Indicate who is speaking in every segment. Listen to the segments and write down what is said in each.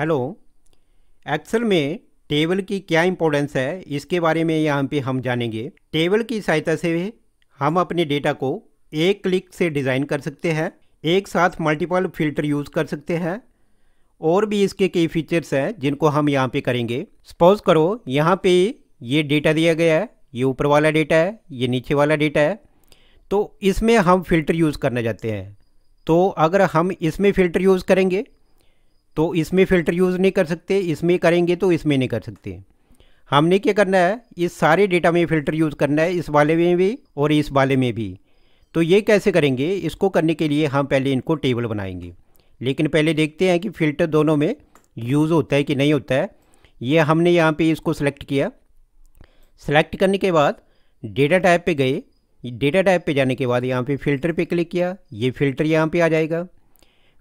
Speaker 1: hello Excel में table की क्या इम्पोर्टेंस है इसके बारे में यहाँ पे हम जानेंगे टेबल की सहायता से हम अपने डेटा को एक क्लिक से डिज़ाइन कर सकते हैं एक साथ मल्टीपल फिल्टर यूज़ कर सकते हैं और भी इसके कई फीचर्स हैं जिनको हम यहाँ पे करेंगे सपोज करो यहाँ पे ये डेटा दिया गया है ये ऊपर वाला डेटा है ये नीचे वाला डेटा है तो इसमें हम फिल्टर यूज़ करना चाहते हैं तो अगर हम इसमें फ़िल्टर यूज़ करेंगे तो इसमें फ़िल्टर यूज़ नहीं कर सकते इसमें करेंगे तो इसमें नहीं कर सकते हमने क्या करना है इस सारे डेटा में फ़िल्टर यूज़ करना है इस वाले में भी और इस वाले में भी तो ये कैसे करेंगे इसको करने के लिए हम पहले इनको टेबल बनाएंगे लेकिन पहले देखते हैं कि फ़िल्टर दोनों में यूज़ होता है कि नहीं होता है ये हमने यहाँ पे इसको सेलेक्ट किया सेलेक्ट करने के बाद डेटा टाइप पे गए डेटा टाइप पे जाने के बाद यहाँ पे फ़िल्टर पे क्लिक किया ये फ़िल्टर यहाँ पे आ जाएगा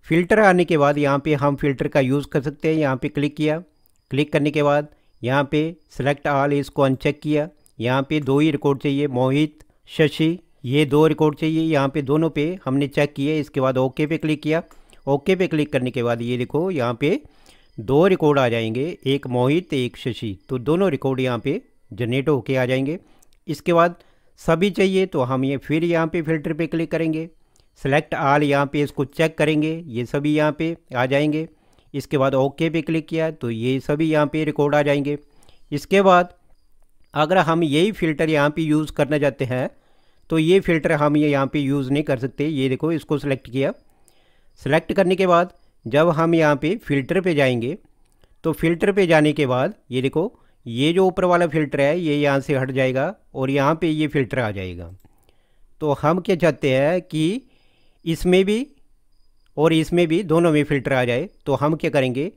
Speaker 1: फ़िल्टर आने के बाद यहाँ पे हम फ़िल्टर का यूज़ कर सकते हैं यहाँ पे क्लिक किया क्लिक करने के बाद यहाँ पे सेलेक्ट आल इसको अनचेक किया यहाँ पे दो ही रिकॉर्ड चाहिए मोहित शशि ये दो रिकॉर्ड चाहिए यहाँ पे दोनों पे हमने चेक किए इसके बाद ओके पे क्लिक किया ओके पे क्लिक करने के बाद ये देखो यहाँ पे दो रिकॉर्ड आ जाएंगे एक मोहित एक शशि तो दोनों रिकॉर्ड यहाँ पे जनरेट होके आ जाएंगे इसके बाद सभी चाहिए तो हम ये फिर यहाँ पे फिल्टर पर क्लिक करेंगे सेलेक्ट आल यहाँ पे इसको चेक करेंगे ये सभी यहाँ पे आ जाएंगे इसके बाद ओके पे क्लिक किया तो ये सभी यहाँ पे रिकॉर्ड आ जाएंगे इसके बाद अगर हम यही फ़िल्टर यहाँ पे यूज़ करना चाहते हैं तो ये फ़िल्टर हम ये यहाँ पे यूज़ नहीं कर सकते ये देखो इसको सेलेक्ट किया सेलेक्ट करने के बाद जब हम यहाँ पर फ़िल्टर पर जाएंगे तो फ़िल्टर पर जाने के बाद ये देखो ये जो ऊपर वाला फ़िल्टर है ये यहाँ से हट जाएगा और यहाँ पर ये फ़िल्टर आ जाएगा तो हम क्या चाहते हैं कि इसमें भी और इसमें भी दोनों में फ़िल्टर आ जाए तो हम क्या करेंगे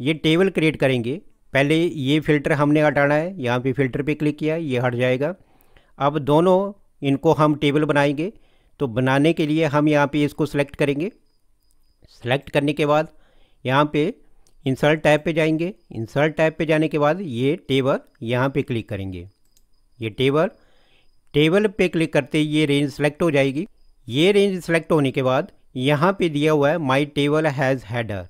Speaker 1: ये टेबल क्रिएट करेंगे पहले ये फ़िल्टर हमने हटाना है यहाँ पे फ़िल्टर पे क्लिक किया ये हट जाएगा अब दोनों इनको हम टेबल बनाएंगे तो बनाने के लिए हम यहाँ पे इसको सेलेक्ट करेंगे सेलेक्ट करने के बाद यहाँ पे इंसर्ट टैब पे जाएंगे इंसर्ट टैब पे जाने के बाद ये टेबल यहाँ पे क्लिक करेंगे ये टेबल टेबल पे क्लिक करते ही ये रेंज सेलेक्ट हो जाएगी ये रेंज सेलेक्ट होने के बाद यहाँ पे दिया हुआ है माई टेबल हैज़ हैडर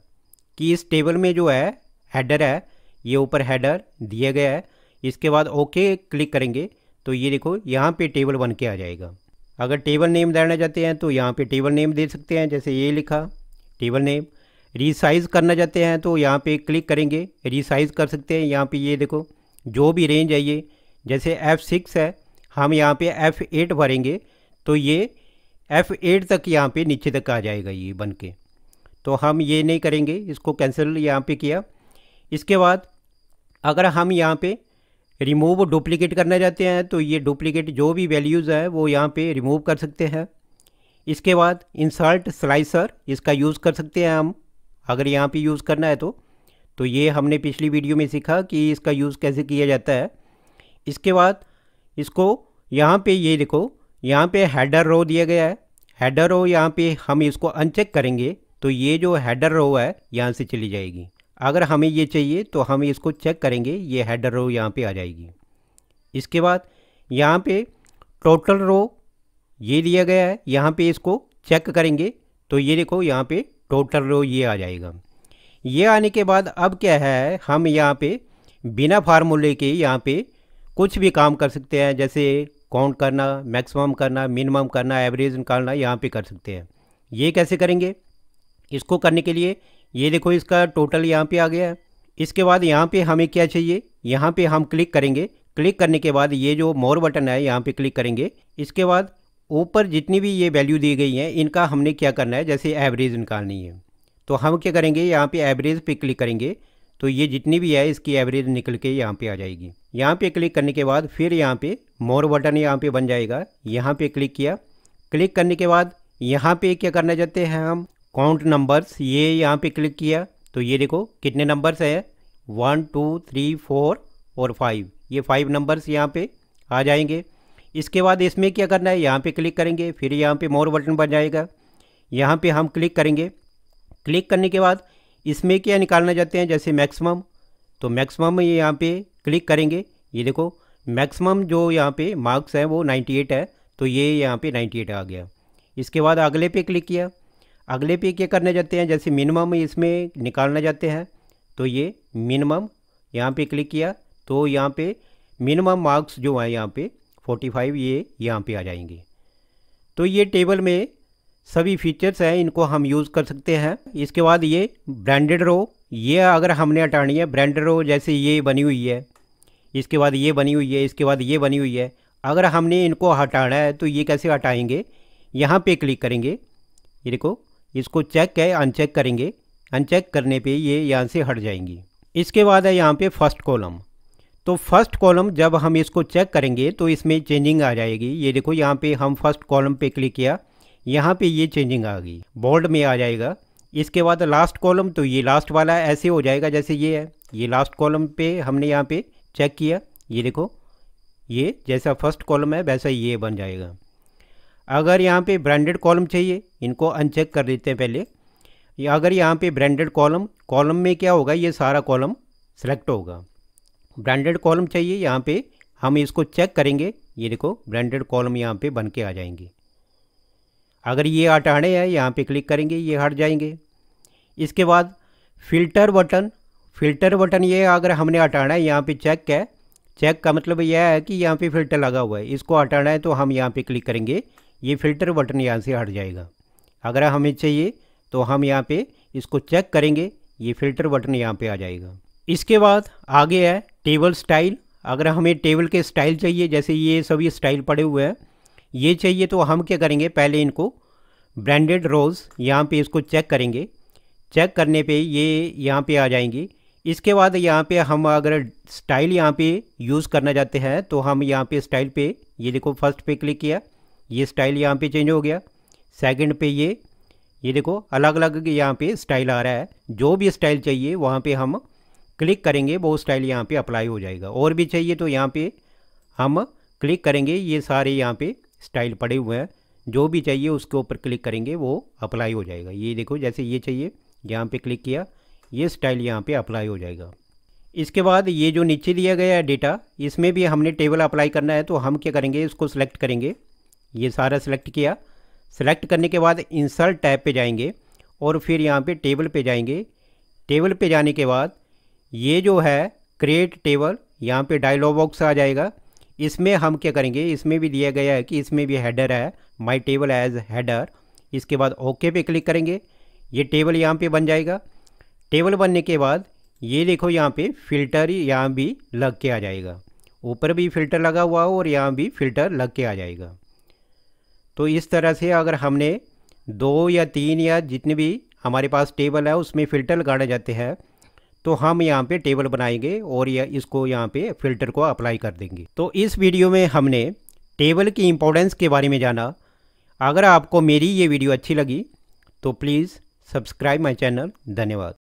Speaker 1: कि इस टेबल में जो है हैडर है ये ऊपर हैडर दिया गया है इसके बाद ओके क्लिक करेंगे तो ये देखो यहाँ पे टेबल बन के आ जाएगा अगर टेबल नेम देना चाहते हैं तो यहाँ पे टेबल नेम दे सकते हैं जैसे ये लिखा टेबल नेम रिसाइज़ करना चाहते हैं तो यहाँ पे क्लिक करेंगे रिसाइज़ कर सकते हैं यहाँ पे ये देखो जो भी रेंज है ये जैसे सिक्स है हम यहाँ पे एट भरेंगे तो ये एफ़ एट तक यहाँ पे नीचे तक आ जाएगा ये बन के तो हम ये नहीं करेंगे इसको कैंसिल यहाँ पे किया इसके बाद अगर हम यहाँ पे रिमूव डुप्लीकेट करना चाहते हैं तो ये डुप्लीकेट जो भी वैल्यूज़ है वो यहाँ पे रिमूव कर सकते हैं इसके बाद इंसर्ट स्लाइसर इसका यूज़ कर सकते हैं हम अगर यहाँ पर यूज़ करना है तो तो ये हमने पिछली वीडियो में सीखा कि इसका यूज़ कैसे किया जाता है इसके बाद इसको यहाँ पे ये देखो यहाँ पे हेडर रो दिया गया है हेडर रो यहाँ पे हम इसको अनचेक करेंगे तो ये जो हेडर रो है यहाँ से चली जाएगी अगर हमें ये चाहिए तो हम इसको चेक करेंगे ये हेडर रो यहाँ पे आ जाएगी इसके बाद यहाँ पे टोटल रो ये दिया गया है यहाँ पे इसको चेक करेंगे तो ये देखो यहाँ पे टोटल रो ये आ जाएगा ये आने के बाद अब क्या है हम यहाँ पे बिना फार्मूले के यहाँ पे कुछ भी काम कर सकते हैं जैसे काउंट करना मैक्सिमम करना मिनिमम करना एवरेज निकालना यहाँ पे कर सकते हैं ये कैसे करेंगे इसको करने के लिए ये देखो इसका टोटल यहाँ पे आ गया है इसके बाद यहाँ पे हमें क्या चाहिए यहाँ पे हम क्लिक करेंगे क्लिक करने के बाद ये जो मोर बटन है यहाँ पे क्लिक करेंगे इसके बाद ऊपर जितनी भी ये वैल्यू दी गई हैं इनका हमने क्या करना है जैसे एवरेज निकालनी है तो हम क्या करेंगे यहाँ पर एवरेज पर क्लिक करेंगे तो ये जितनी भी है इसकी एवरेज निकल के यहाँ पर आ जाएगी यहाँ पे क्लिक करने के बाद फिर यहाँ पे मोर बटन यहाँ पे बन जाएगा यहाँ पे क्लिक किया क्लिक करने के बाद यहाँ पे क्या करना चाहते हैं हम काउंट नंबर्स ये यहाँ पे क्लिक किया तो ये देखो कितने नंबर्स हैं वन टू थ्री फोर और फाइव ये फाइव नंबर्स यहाँ पे आ जाएंगे इसके बाद इसमें क्या करना है यहाँ पे क्लिक करेंगे फिर यहाँ पे मोर बटन बन जाएगा यहाँ पे हम क्लिक करेंगे क्लिक करने के बाद इसमें क्या निकालना चाहते हैं जैसे मैक्सिमम तो मैक्सिमम ये यहाँ पे क्लिक करेंगे ये देखो मैक्सिमम जो यहाँ पे मार्क्स हैं वो 98 है तो ये यहाँ पे 98 आ गया इसके बाद अगले पे क्लिक किया अगले पे क्या करने जाते हैं जैसे मिनिमम इसमें निकालना जाते हैं तो ये मिनिमम यहाँ पे क्लिक किया तो यहाँ पे मिनिमम मार्क्स जो हैं यहाँ पे 45 ये यहाँ पे आ जाएंगे तो ये टेबल में सभी फीचर्स हैं इनको हम यूज़ कर सकते हैं इसके बाद ये ब्रांडेड रो ये अगर हमने हटानी है ब्रांडेड रो जैसे ये बनी हुई है इसके बाद ये बनी हुई है इसके बाद ये बनी हुई है अगर हमने इनको हटाना है तो ये कैसे हटाएंगे यहाँ पे क्लिक करेंगे ये देखो इसको चेक है अनचेक करेंगे अनचेक करने पे ये यहाँ से हट जाएंगी इसके बाद है यहाँ पे फर्स्ट कॉलम तो फर्स्ट कॉलम जब हम इसको चेक करेंगे तो इसमें चेंजिंग आ जाएगी ये देखो यहाँ पे हम फर्स्ट कॉलम पे क्लिक किया यहाँ पे ये चेंजिंग आ गई बोल्ड में आ जाएगा इसके बाद लास्ट कॉलम तो ये लास्ट वाला ऐसे हो जाएगा जैसे ये है ये लास्ट कॉलम पे हमने यहाँ पे चेक किया ये देखो ये जैसा फर्स्ट कॉलम है वैसा ये बन जाएगा अगर यहाँ पे ब्रांडेड कॉलम चाहिए इनको अनचेक कर देते हैं पहले या अगर यहाँ पे ब्रांडेड कॉलम कॉलम में क्या होगा ये सारा कॉलम सेलेक्ट होगा ब्रांडेड कॉलम चाहिए यहाँ पे हम इसको चेक करेंगे ये देखो ब्रांडेड कॉलम यहाँ पे बन के आ जाएंगे अगर ये हटाने हैं यहाँ पे क्लिक करेंगे ये हट जाएंगे इसके बाद फिल्टर बटन फ़िल्टर बटन ये अगर हमने हटाना है यहाँ पे चेक है चेक का मतलब यह है कि यहाँ पे फ़िल्टर लगा हुआ है इसको हटाना है तो हम यहाँ पे क्लिक करेंगे ये फ़िल्टर बटन यहाँ से हट जाएगा अगर हमें चाहिए तो हम यहाँ पे इसको चेक करेंगे ये फ़िल्टर बटन यहाँ पे आ जाएगा इसके बाद आगे है टेबल स्टाइल अगर हमें टेबल के स्टाइल चाहिए जैसे ये सभी स्टाइल पड़े हुए हैं ये चाहिए तो हम क्या करेंगे पहले इनको ब्रांडेड रोज़ यहाँ पर इसको चेक करेंगे चेक करने पर ये यहाँ पर आ जाएंगी इसके बाद यहाँ पे हम अगर स्टाइल यहाँ पे यूज़ करना चाहते हैं तो हम यहाँ पे स्टाइल पे ये देखो फर्स्ट पे क्लिक किया ये स्टाइल यहाँ पे चेंज हो गया सेकंड पे ये ये देखो अलग अलग यहाँ पे स्टाइल आ रहा है जो भी स्टाइल चाहिए वहाँ पे हम क्लिक करेंगे वो स्टाइल यहाँ पे अप्लाई हो जाएगा और भी चाहिए तो यहाँ पर हम क्लिक करेंगे ये सारे यहाँ पर स्टाइल पड़े हुए हैं जो भी चाहिए उसके ऊपर क्लिक करेंगे वो अप्लाई हो जाएगा ये देखो जैसे ये चाहिए यहाँ पर क्लिक किया ये स्टाइल यहाँ पे अप्लाई हो जाएगा इसके बाद ये जो नीचे दिया गया है डेटा इसमें भी हमने टेबल अप्लाई करना है तो हम क्या करेंगे इसको सेलेक्ट करेंगे ये सारा सेलेक्ट किया सेलेक्ट करने के बाद इंसर्ट टैब पे जाएंगे और फिर यहाँ पे टेबल पे जाएंगे टेबल पे जाने के बाद ये जो है क्रिएट टेबल यहाँ पे डायलॉग बॉक्स आ जाएगा इसमें हम क्या करेंगे इसमें भी दिया गया है कि इसमें भी हैडर है माई टेबल एज हेडर इसके बाद ओके पे क्लिक करेंगे ये टेबल यहाँ पे बन जाएगा टेबल बनने के बाद ये देखो यहाँ पे फ़िल्टर यहाँ भी लग के आ जाएगा ऊपर भी फ़िल्टर लगा हुआ हो और यहाँ भी फ़िल्टर लग के आ जाएगा तो इस तरह से अगर हमने दो या तीन या जितने भी हमारे पास टेबल है उसमें फ़िल्टर लगाने जाते हैं तो हम यहाँ पे टेबल बनाएंगे और या इसको यहाँ पे फ़िल्टर को अप्लाई कर देंगे तो इस वीडियो में हमने टेबल की इम्पोर्टेंस के बारे में जाना अगर आपको मेरी ये वीडियो अच्छी लगी तो प्लीज़ सब्सक्राइब माई चैनल धन्यवाद